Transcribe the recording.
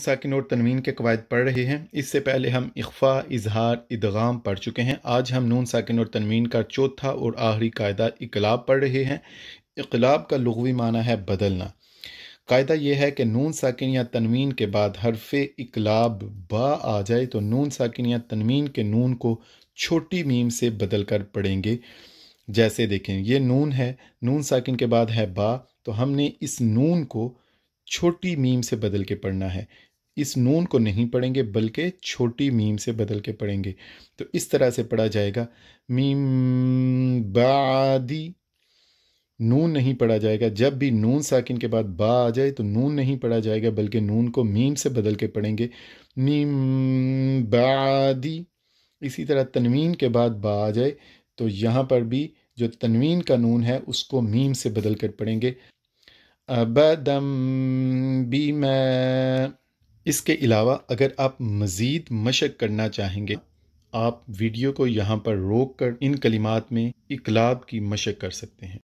साकिन और तनवीन के कवायद पढ़ रहे हैं इससे पहले हम इख्फा इजहार इदगाम पढ़ चुके हैं आज हम नून साकिन और तनवीन का चौथा और आखिरी कायदा इकलाब पढ़ रहे हैं इकलाब का लघवी माना है बदलना कायदा यह है कि नून साकिन या तनवीन के बाद हरफ इकलाब बा आ जाए तो नून साकिन या तनवीन के नून को छोटी मीम से बदल कर पढ़ेंगे जैसे देखें ये नून है नून साकिन के बाद है बा तो हमने इस नून को छोटी मीम से बदल के पढ़ना है इस नून को नहीं पढ़ेंगे बल्कि छोटी मीम से बदल के पढ़ेंगे तो इस तरह से पढ़ा जाएगा मीम बादी नून नहीं पढ़ा जाएगा जब भी नून साकिन के बाद बा आ जाए तो नून नहीं पढ़ा जाएगा बल्कि नून को मीम से बदल के पढ़ेंगे मीम बादी इसी तरह तनवीन के बाद बा आ जाए तो यहाँ पर भी जो तनवीन का नून है उसको मीम से बदल कर पढ़ेंगे अबदम बीमा इसके अलावा अगर आप मज़ीद मशक करना चाहेंगे आप वीडियो को यहाँ पर रोक कर इन कलिमात में इकलाब की मशक कर सकते हैं